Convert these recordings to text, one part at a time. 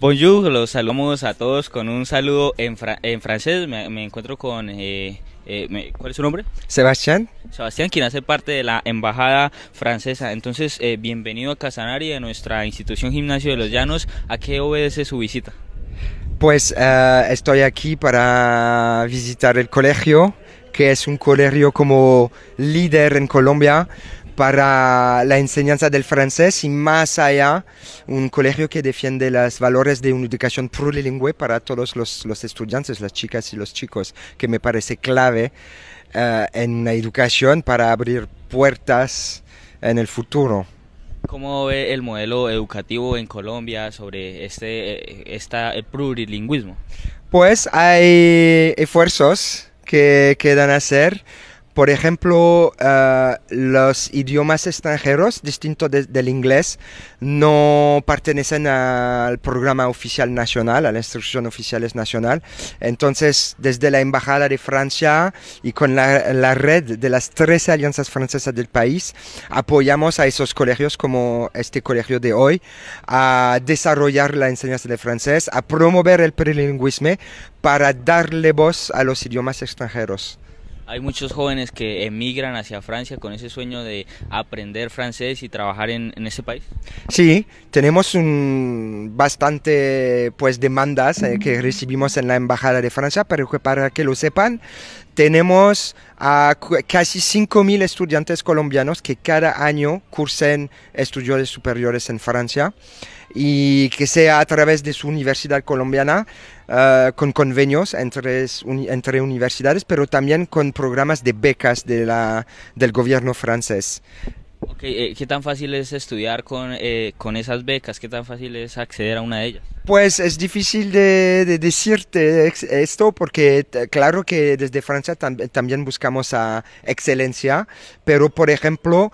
Bonjour, los saludamos a todos con un saludo en, francés. Me, encuentro con. Eh, eh, ¿Cuál es su nombre? Sebastián. Sebastián, quien hace parte de la Embajada Francesa. Entonces, eh, bienvenido a Casanari, de nuestra institución Gimnasio de los Llanos. ¿A qué obedece su visita? Pues estoy aquí para visitar el colegio, que es un colegio como líder en Colombia, para la enseñanza del francés y más allá, un colegio que defiende los valores de una educación plurilingüe para todos los, estudiantes, las chicas y los chicos, que me parece clave eh, en la educación para abrir puertas en el futuro. ¿Cómo ve el modelo educativo en Colombia sobre este eh, esta, eh, plurilingüismo? Pues hay esfuerzos que quedan a hacer por ejemplo, eh, los idiomas extranjeros, distintos del inglés, no pertenecen al programa oficial nacional, a la instrucción oficial nacional. Entonces, desde la Embajada de Francia y con la, red de las 13 alianzas francesas del país, apoyamos a esos colegios como este colegio de hoy a desarrollar la enseñanza de francés, a promover el plurilingüismo para darle voz a los idiomas extranjeros. Hay muchos jóvenes que emigran hacia Francia con ese sueño de aprender francés y trabajar en, ese país. Sí, tenemos un, bastante pues demandas eh, que recibimos en la embajada de Francia, pero para que lo sepan, tenemos a casi 5.000 estudiantes colombianos que cada año cursen estudios superiores en Francia y que sea a través de su universidad colombiana, eh, con convenios entre, entre universidades, pero también con programas de becas de la, del gobierno francés. Eh, ¿Qué tan fácil es estudiar con, eh, con, esas becas? ¿Qué tan fácil es acceder a una de ellas? Pues es difícil de, decirte esto porque claro que desde Francia también buscamos a excelencia, pero por ejemplo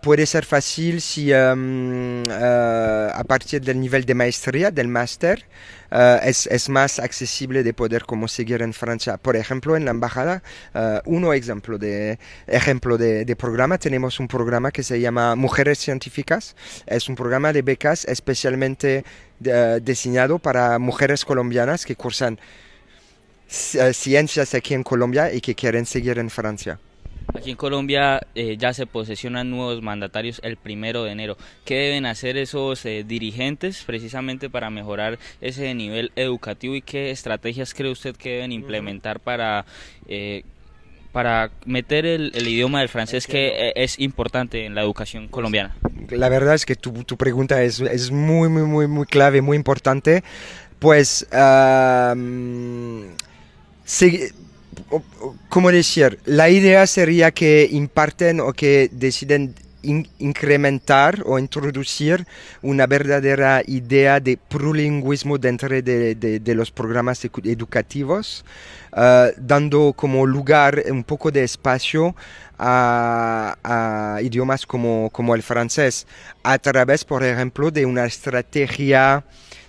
puede ser fácil si em, a partir del nivel de maestría, del máster, eh, es, más accesible de poder como seguir en Francia. Por ejemplo, en la embajada, eh, un ejemplo de ejemplo de, programa, tenemos un programa que se llama Mujeres Científicas. Es un programa de becas especialmente eh, diseñado para mujeres colombianas que cursan ciencias aquí en Colombia y que quieren seguir en Francia. Aquí en Colombia eh, ya se posesionan nuevos mandatarios el primero de enero. ¿Qué deben hacer esos eh, dirigentes precisamente para mejorar ese nivel educativo y qué estrategias cree usted que deben implementar para, eh, para meter el, idioma del francés que es importante en la educación colombiana? La verdad es que tu, pregunta es, muy, muy, muy, muy clave, muy importante. Pues como decir, la idea sería que imparten o que deciden incrementar o introducir una verdadera idea de plurilingüismo dentro de, los programas educativos, ah, dando como lugar un poco de espacio a, idiomas como, como el francés, a través, por ejemplo, de una estrategia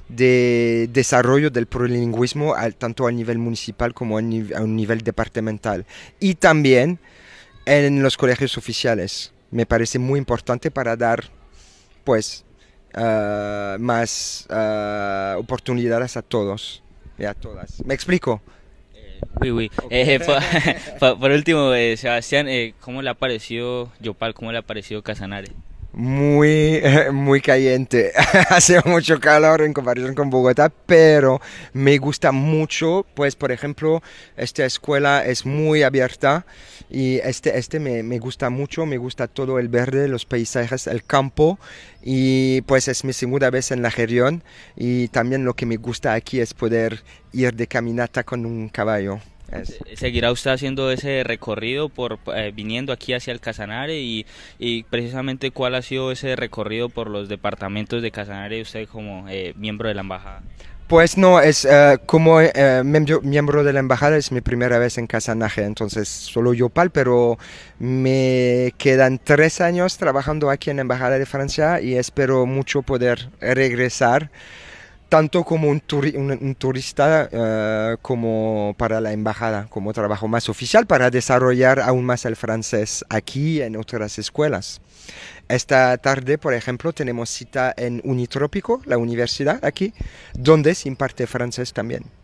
de desarrollo del plurilingüismo tanto a nivel municipal como a, un nivel departamental y también en los colegios oficiales. Me parece muy importante para dar pues ah, más ah, oportunidades a todos y a todas. ¿Me explico? Eh, eh, por, último, eh, Sebastián, ¿cómo le ha parecido Yopal? ¿Cómo le ha parecido Casanare? muy, muy caliente. Hace mucho calor en comparación con Bogotá, pero me gusta mucho, pues por ejemplo, esta escuela es muy abierta y este, este me, me, gusta mucho, me gusta todo el verde, los paisajes, el campo y pues es mi segunda vez en la región y también lo que me gusta aquí es poder ir de caminata con un caballo. ¿Seguirá usted haciendo ese recorrido por eh, viniendo aquí hacia el Casanare y, precisamente cuál ha sido ese recorrido por los departamentos de Casanare usted como eh, miembro de la embajada? Pues no, es eh, como miembro, de la embajada, es mi primera vez en Casanaje, entonces solo yo pal, pero me quedan tres años trabajando aquí en la Embajada de Francia y espero mucho poder regresar tanto como un, turista eh, como para la embajada, como trabajo más oficial para desarrollar aún más el francés aquí en otras escuelas. Esta tarde, por ejemplo, tenemos cita en Unitrópico, la universidad aquí, donde se imparte francés también.